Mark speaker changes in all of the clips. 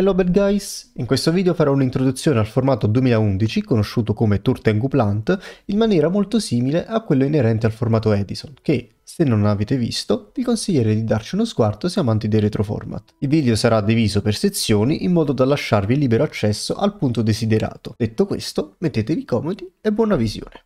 Speaker 1: Hello bad guys, in questo video farò un'introduzione al formato 2011 conosciuto come Turtengu Plant in maniera molto simile a quello inerente al formato Edison che, se non avete visto, vi consiglierei di darci uno sguardo se amanti dei retroformat. Il video sarà diviso per sezioni in modo da lasciarvi libero accesso al punto desiderato. Detto questo, mettetevi comodi e buona visione.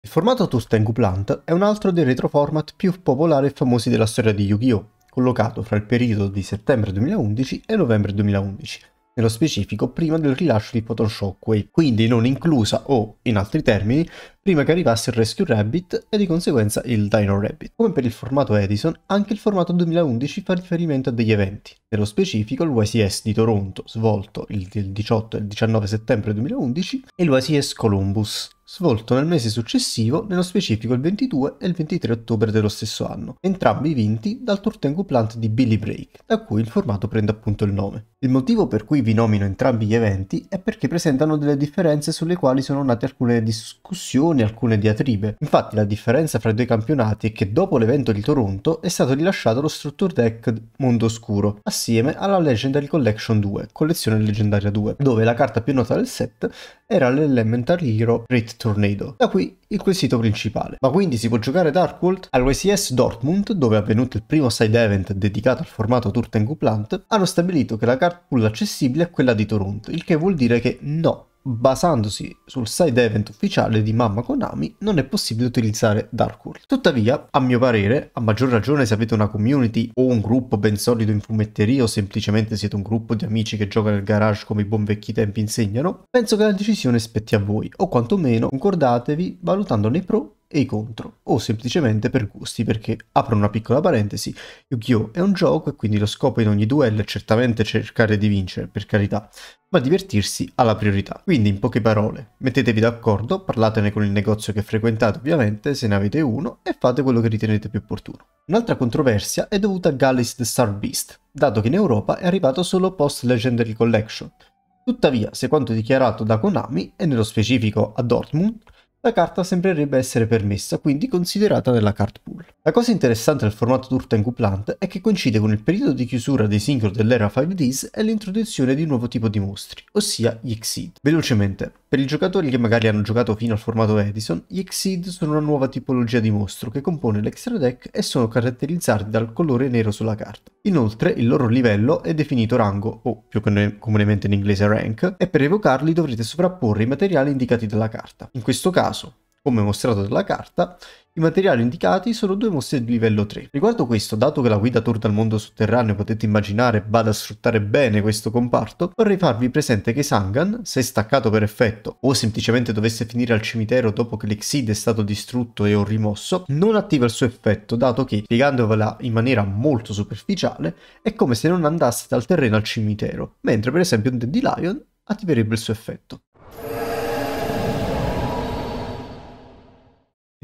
Speaker 1: Il formato Turtengu Plant è un altro dei retroformat più popolari e famosi della storia di Yu-Gi-Oh! collocato fra il periodo di settembre 2011 e novembre 2011, nello specifico prima del rilascio di Photoshop Wave, quindi non inclusa o, in altri termini, prima che arrivasse il Rescue Rabbit e di conseguenza il Dino Rabbit. Come per il formato Edison, anche il formato 2011 fa riferimento a degli eventi, nello specifico il YCS di Toronto, svolto il 18 e il 19 settembre 2011, e il YCS Columbus, svolto nel mese successivo, nello specifico il 22 e il 23 ottobre dello stesso anno, entrambi vinti dal Turtengu Plant di Billy Break, da cui il formato prende appunto il nome. Il motivo per cui vi nomino entrambi gli eventi è perché presentano delle differenze sulle quali sono nate alcune discussioni opinioni alcune diatribe. Infatti la differenza fra i due campionati è che dopo l'evento di Toronto è stato rilasciato lo Structure Deck Mondo Oscuro, assieme alla Legendary Collection 2, collezione leggendaria 2, dove la carta più nota del set era l'Elemental Hero Great Tornado. Da qui il quesito principale. Ma quindi si può giocare Dark World? All'YCS Dortmund, dove è avvenuto il primo side event dedicato al formato Tour Tengu Plant, hanno stabilito che la card pool accessibile è quella di Toronto, il che vuol dire che no, basandosi sul side event ufficiale di Mamma Konami, non è possibile utilizzare Dark World. Tuttavia, a mio parere, a maggior ragione se avete una community o un gruppo ben solido in fumetteria o semplicemente siete un gruppo di amici che gioca nel garage come i buon vecchi tempi insegnano, penso che la decisione spetti a voi, o quantomeno concordatevi valutandone i pro e i contro, o semplicemente per gusti, perché apro una piccola parentesi, Yu-Gi-Oh! è un gioco e quindi lo scopo in ogni duello è certamente cercare di vincere, per carità, ma divertirsi ha la priorità. Quindi in poche parole, mettetevi d'accordo, parlatene con il negozio che frequentate ovviamente, se ne avete uno, e fate quello che ritenete più opportuno. Un'altra controversia è dovuta a Gallis the Star Beast, dato che in Europa è arrivato solo post Legendary Collection, Tuttavia, se quanto dichiarato da Konami, e nello specifico a Dortmund, la carta sembrerebbe essere permessa, quindi considerata nella card pool. La cosa interessante del formato Turten Cuplant è che coincide con il periodo di chiusura dei singoli dell'era 5Ds e l'introduzione di un nuovo tipo di mostri, ossia gli Exceed. Velocemente, per i giocatori che magari hanno giocato fino al formato Edison, gli Exceed sono una nuova tipologia di mostro che compone l'extra deck e sono caratterizzati dal colore nero sulla carta. Inoltre il loro livello è definito rango, o più comunemente in inglese rank, e per evocarli dovrete sovrapporre i materiali indicati dalla carta. In questo caso, come mostrato dalla carta, i materiali indicati sono due mosse di livello 3. Riguardo questo, dato che la guida torna al mondo sotterraneo potete immaginare vada a sfruttare bene questo comparto, vorrei farvi presente che Sangan, se staccato per effetto o semplicemente dovesse finire al cimitero dopo che l'Exid è stato distrutto e o rimosso, non attiva il suo effetto dato che, spiegandovela in maniera molto superficiale, è come se non andasse dal terreno al cimitero, mentre per esempio un Deadly Lion attiverebbe il suo effetto.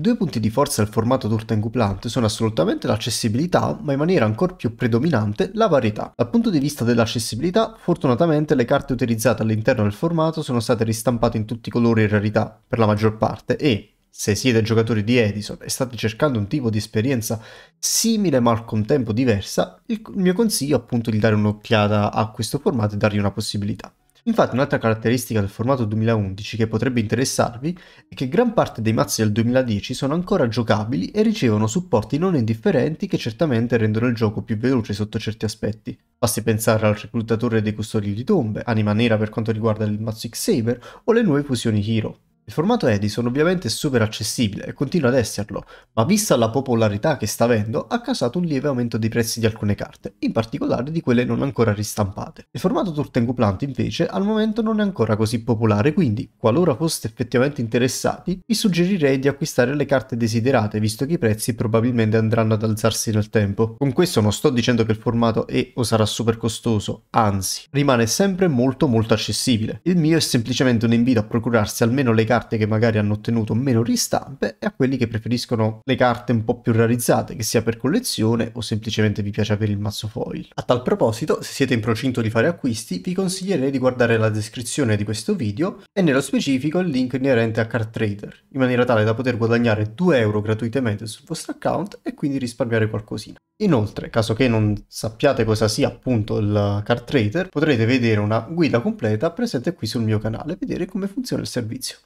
Speaker 1: Due punti di forza del formato torta incuplante sono assolutamente l'accessibilità, ma in maniera ancora più predominante la varietà. Dal punto di vista dell'accessibilità, fortunatamente le carte utilizzate all'interno del formato sono state ristampate in tutti i colori e rarità, per la maggior parte, e se siete giocatori di Edison e state cercando un tipo di esperienza simile ma al contempo diversa, il mio consiglio è appunto di dare un'occhiata a questo formato e dargli una possibilità. Infatti un'altra caratteristica del formato 2011 che potrebbe interessarvi è che gran parte dei mazzi del 2010 sono ancora giocabili e ricevono supporti non indifferenti che certamente rendono il gioco più veloce sotto certi aspetti. Basti pensare al reclutatore dei custodi di tombe, Anima Nera per quanto riguarda il mazzo X-Saber o le nuove fusioni Hero. Il formato Edison ovviamente è super accessibile e continua ad esserlo, ma vista la popolarità che sta avendo, ha causato un lieve aumento dei prezzi di alcune carte, in particolare di quelle non ancora ristampate. Il formato Turtengu Plant invece al momento non è ancora così popolare, quindi qualora foste effettivamente interessati, vi suggerirei di acquistare le carte desiderate, visto che i prezzi probabilmente andranno ad alzarsi nel tempo. Con questo non sto dicendo che il formato è o sarà super costoso, anzi, rimane sempre molto molto accessibile. Il mio è semplicemente un invito a procurarsi almeno le carte carte che magari hanno ottenuto meno ristampe e a quelli che preferiscono le carte un po' più realizzate, che sia per collezione o semplicemente vi piace avere il mazzo foil. A tal proposito, se siete in procinto di fare acquisti, vi consiglierei di guardare la descrizione di questo video e nello specifico il link inerente a Card Trader, in maniera tale da poter guadagnare 2 euro gratuitamente sul vostro account e quindi risparmiare qualcosina. Inoltre, caso che non sappiate cosa sia appunto il card trader, potrete vedere una guida completa presente qui sul mio canale, e vedere come funziona il servizio.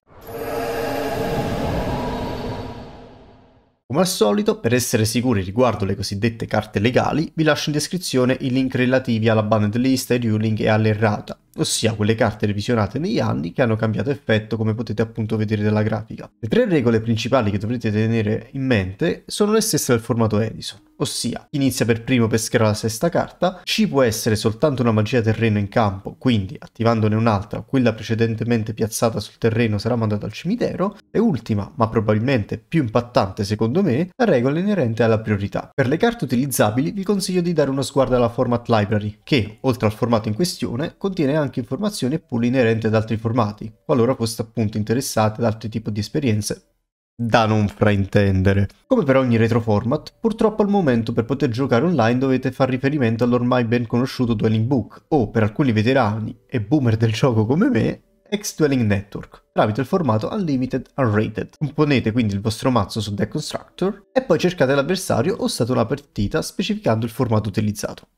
Speaker 1: Come al solito, per essere sicuri riguardo le cosiddette carte legali, vi lascio in descrizione i link relativi alla banned list, ai ruling e all'errata ossia quelle carte revisionate negli anni che hanno cambiato effetto come potete appunto vedere dalla grafica. Le tre regole principali che dovrete tenere in mente sono le stesse del formato Edison, ossia inizia per primo pescherà la sesta carta, ci può essere soltanto una magia terreno in campo, quindi attivandone un'altra, quella precedentemente piazzata sul terreno sarà mandata al cimitero, e ultima, ma probabilmente più impattante secondo me, la regola inerente alla priorità. Per le carte utilizzabili vi consiglio di dare uno sguardo alla Format Library, che, oltre al formato in questione, contiene anche anche informazioni pool inerenti ad altri formati, qualora foste appunto interessate ad altri tipi di esperienze da non fraintendere. Come per ogni retro format, purtroppo al momento per poter giocare online dovete far riferimento all'ormai ben conosciuto Dwelling Book o, per alcuni veterani e boomer del gioco come me, X-Dwelling Network, tramite il formato Unlimited Unrated. Componete quindi il vostro mazzo su Deck Constructor e poi cercate l'avversario o state una partita specificando il formato utilizzato.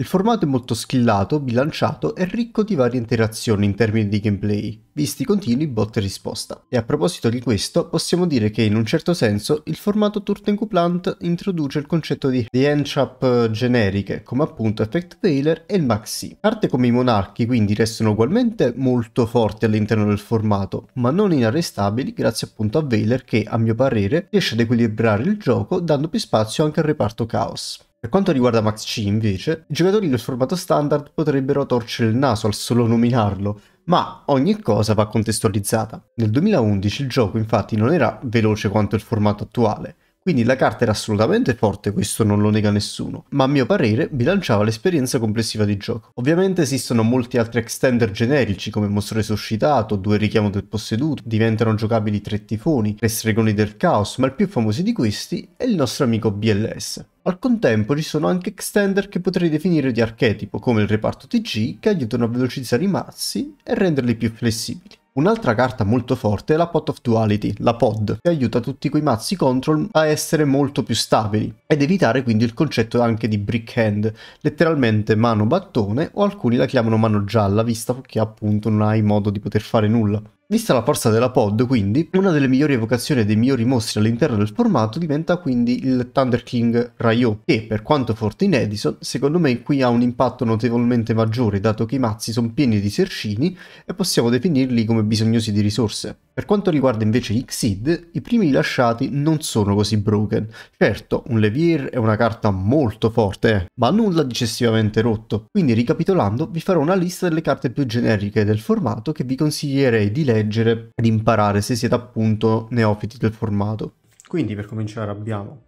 Speaker 1: Il formato è molto skillato, bilanciato e ricco di varie interazioni in termini di gameplay, visti continui bot e risposta. E a proposito di questo, possiamo dire che in un certo senso il formato Turn in Plant introduce il concetto di The Handchap generiche, come appunto Effect Veiler e il Maxi. Carte come i Monarchi quindi restano ugualmente molto forti all'interno del formato, ma non inarrestabili grazie appunto a Veiler che, a mio parere, riesce ad equilibrare il gioco dando più spazio anche al reparto Chaos. Per quanto riguarda Max C, invece, i giocatori del formato standard potrebbero torcere il naso al solo nominarlo, ma ogni cosa va contestualizzata. Nel 2011 il gioco infatti non era veloce quanto il formato attuale, quindi la carta era assolutamente forte, questo non lo nega nessuno, ma a mio parere bilanciava l'esperienza complessiva di gioco. Ovviamente esistono molti altri extender generici come Mostro Resuscitato, Due Richiamo del Posseduto, diventano giocabili Tre Tifoni, Tre Stregoni del Caos, ma il più famoso di questi è il nostro amico BLS. Al contempo ci sono anche extender che potrei definire di archetipo, come il reparto TG, che aiutano a velocizzare i mazzi e renderli più flessibili. Un'altra carta molto forte è la Pot of Duality, la POD, che aiuta tutti quei mazzi control a essere molto più stabili ed evitare quindi il concetto anche di brick hand, letteralmente mano battone o alcuni la chiamano mano gialla, vista che appunto non hai modo di poter fare nulla. Vista la forza della pod, quindi, una delle migliori evocazioni e dei migliori mostri all'interno del formato diventa quindi il Thunder King Ryo, che per quanto forte in Edison, secondo me qui ha un impatto notevolmente maggiore, dato che i mazzi sono pieni di sercini e possiamo definirli come bisognosi di risorse. Per quanto riguarda invece i Xid, i primi lasciati non sono così broken. Certo, un Levier è una carta molto forte, eh, ma nulla di eccessivamente rotto. Quindi ricapitolando, vi farò una lista delle carte più generiche del formato che vi consiglierei di leggere leggere ed imparare se siete appunto neofiti del formato. Quindi per cominciare abbiamo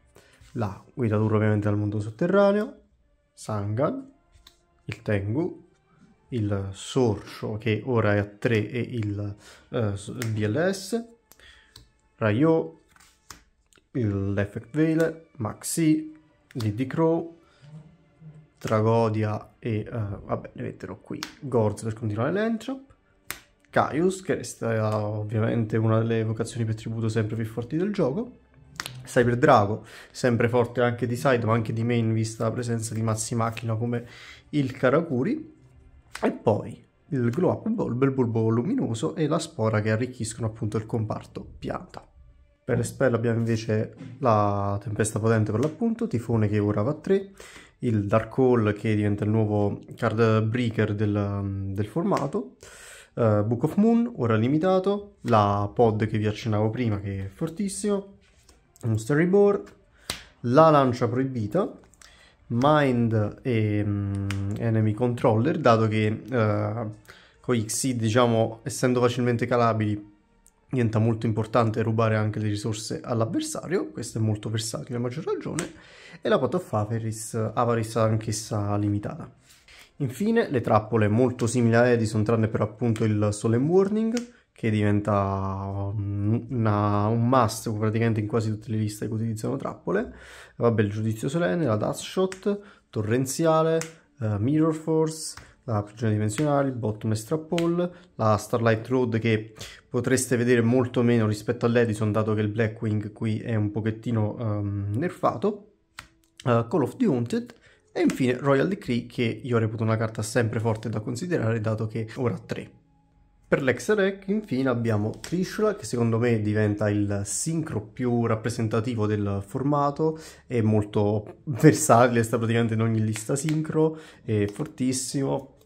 Speaker 1: la guida tour ovviamente al mondo sotterraneo, Sangan, il Tengu, il Sorcio che ora è a 3 e il, eh, il BLS, Rayo, l'Effect Veil, Maxi, Liddy Crow, Tragodia e uh, vabbè le metterò qui Gorz per continuare l'entrap Caius, che resta ovviamente una delle vocazioni per tributo sempre più forti del gioco. Cyber Drago, sempre forte anche di side ma anche di main vista la presenza di mazzi macchina come il Karakuri. E poi il Glow Up Bulb, il bulbo luminoso e la spora che arricchiscono appunto il comparto pianta. Per le spell abbiamo invece la Tempesta Potente per l'appunto, Tifone che ora va a 3, il Dark Hole che diventa il nuovo card breaker del, del formato, Uh, Book of Moon, ora limitato, la pod che vi accennavo prima che è fortissimo, Monster Reborn, la lancia proibita, Mind e um, Enemy Controller, dato che uh, con Xseed, diciamo, essendo facilmente calabili, diventa molto importante rubare anche le risorse all'avversario, questo è molto versatile a maggior ragione, e la pot of Avaris, Avaris anch'essa limitata. Infine le trappole molto simili a Edison tranne per appunto il Solemn Warning che diventa una, un must praticamente in quasi tutte le liste che utilizzano trappole. Vabbè il giudizio solenne, la dust shot, torrenziale, uh, mirror force, la prigione dimensionale, il bottomless trap la starlight road che potreste vedere molto meno rispetto all'Edison dato che il blackwing qui è un pochettino um, nerfato, uh, call of the haunted, e infine Royal Decree che io reputo una carta sempre forte da considerare dato che ora ha 3. Per l'Exerec infine abbiamo Trishula che secondo me diventa il sincro più rappresentativo del formato, è molto versatile, sta praticamente in ogni lista sincro, è fortissimo,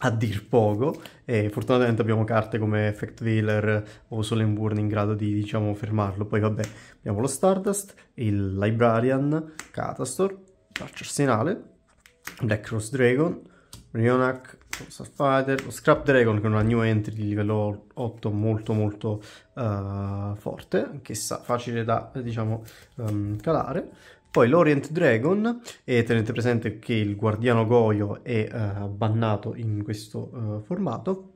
Speaker 1: a dir poco e fortunatamente abbiamo carte come Effect Veiler o Solemn Burn in grado di diciamo fermarlo poi vabbè abbiamo lo Stardust, il Librarian, Catastor Archer Arsenale, Black Cross Dragon, Rionac, Fighter, lo Scrap Dragon che è una new entry di livello 8 molto molto uh, forte, anch'essa facile da diciamo um, calare. Poi l'Orient Dragon, e tenete presente che il Guardiano Goyo è uh, bannato in questo uh, formato,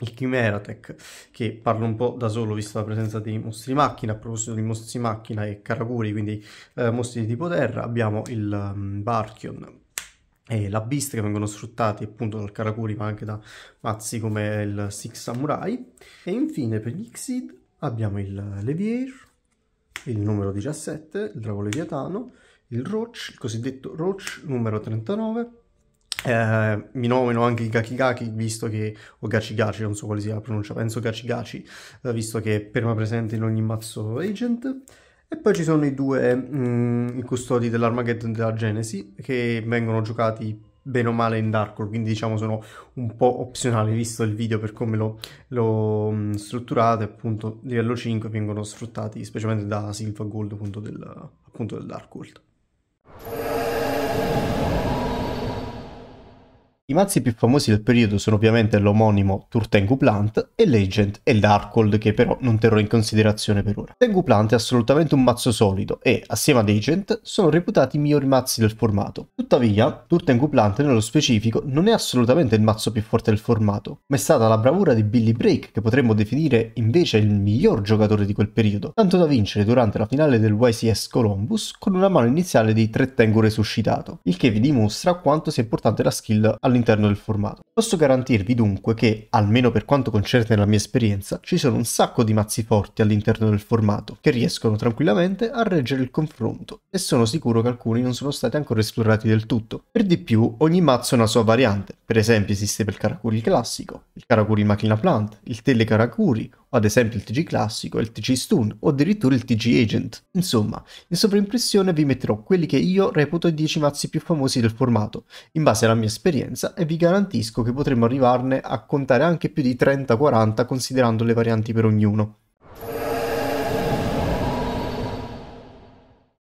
Speaker 1: il Chimeratech, che parlo un po' da solo vista la presenza dei mostri macchina, a proposito di mostri macchina e Karaguri, quindi eh, mostri di tipo terra, abbiamo il um, mm, Barkion e la Beast che vengono sfruttati appunto dal Karakuri ma anche da mazzi come il Six Samurai e infine per gli Xid abbiamo il Levier, il numero 17, il Drago Leviatano, il Roach, il cosiddetto Roach numero 39 eh, mi nomino anche i Gakigaki visto che, o Gachigachi, non so quale sia la pronuncia, penso Gachigachi, eh, visto che è prima presente in ogni mazzo agent. E poi ci sono i due mh, mm, i custodi dell'Armageddon della Genesi che vengono giocati bene o male in Darkhold, quindi diciamo sono un po' opzionali, visto il video per come lo, lo mh, mm, strutturate, appunto livello 5 vengono sfruttati specialmente da Silva Gold appunto del, appunto del Darkhold. I mazzi più famosi del periodo sono ovviamente l'omonimo Tour Plant e Legend e Darkhold che però non terrò in considerazione per ora. Tengu Plant è assolutamente un mazzo solido e, assieme ad Agent, sono reputati i migliori mazzi del formato. Tuttavia, Tour Plant nello specifico non è assolutamente il mazzo più forte del formato, ma è stata la bravura di Billy Brake che potremmo definire invece il miglior giocatore di quel periodo, tanto da vincere durante la finale del YCS Columbus con una mano iniziale di 3 Tengu resuscitato, il che vi dimostra quanto sia importante la skill all'interno all'interno del formato. Posso garantirvi dunque che, almeno per quanto concerne la mia esperienza, ci sono un sacco di mazzi forti all'interno del formato, che riescono tranquillamente a reggere il confronto, e sono sicuro che alcuni non sono stati ancora esplorati del tutto. Per di più, ogni mazzo ha una sua variante, per esempio esiste per il Karakuri classico, il Karakuri macchina plant, il Tele Karakuri, ad esempio il TG classico, il TG stun o addirittura il TG agent. Insomma, in sovraimpressione vi metterò quelli che io reputo i 10 mazzi più famosi del formato, in base alla mia esperienza e vi garantisco che potremo arrivarne a contare anche più di 30-40 considerando le varianti per ognuno.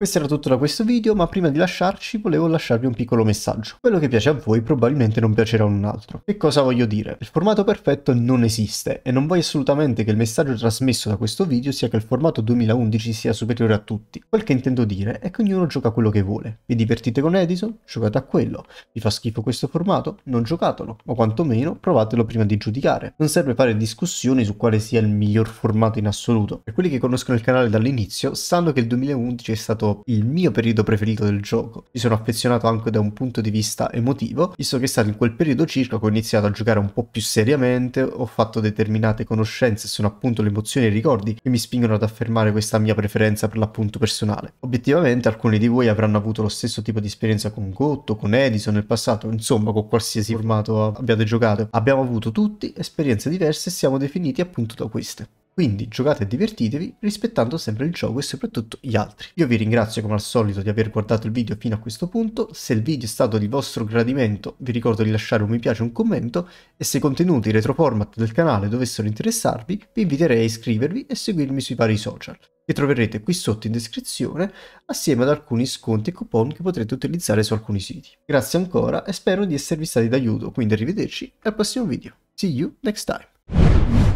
Speaker 1: Questo era tutto da questo video, ma prima di lasciarci volevo lasciarvi un piccolo messaggio. Quello che piace a voi probabilmente non piacerà a un altro. Che cosa voglio dire? Il formato perfetto non esiste e non voglio assolutamente che il messaggio trasmesso da questo video sia che il formato 2011 sia superiore a tutti. Quel che intendo dire è che ognuno gioca quello che vuole. Vi divertite con Edison? Giocate a quello. Vi fa schifo questo formato? Non giocatelo, o quantomeno provatelo prima di giudicare. Non serve fare discussioni su quale sia il miglior formato in assoluto. Per quelli che conoscono il canale dall'inizio sanno che il 2011 è stato il mio periodo preferito del gioco. Mi sono affezionato anche da un punto di vista emotivo, visto che è stato in quel periodo circa che ho iniziato a giocare un po' più seriamente, ho fatto determinate conoscenze, sono appunto le emozioni e i ricordi che mi spingono ad affermare questa mia preferenza per l'appunto personale. Obiettivamente alcuni di voi avranno avuto lo stesso tipo di esperienza con Gotto, con Edison nel passato, insomma con qualsiasi formato abbiate giocato. Abbiamo avuto tutti esperienze diverse e siamo definiti appunto da queste. Quindi giocate e divertitevi rispettando sempre il gioco e soprattutto gli altri. Io vi ringrazio come al solito di aver guardato il video fino a questo punto, se il video è stato di vostro gradimento vi ricordo di lasciare un mi piace e un commento e se i contenuti retroformat del canale dovessero interessarvi vi inviterei a iscrivervi e seguirmi sui vari social che troverete qui sotto in descrizione assieme ad alcuni sconti e coupon che potrete utilizzare su alcuni siti. Grazie ancora e spero di esservi stati d'aiuto, quindi arrivederci al prossimo video. See you next time!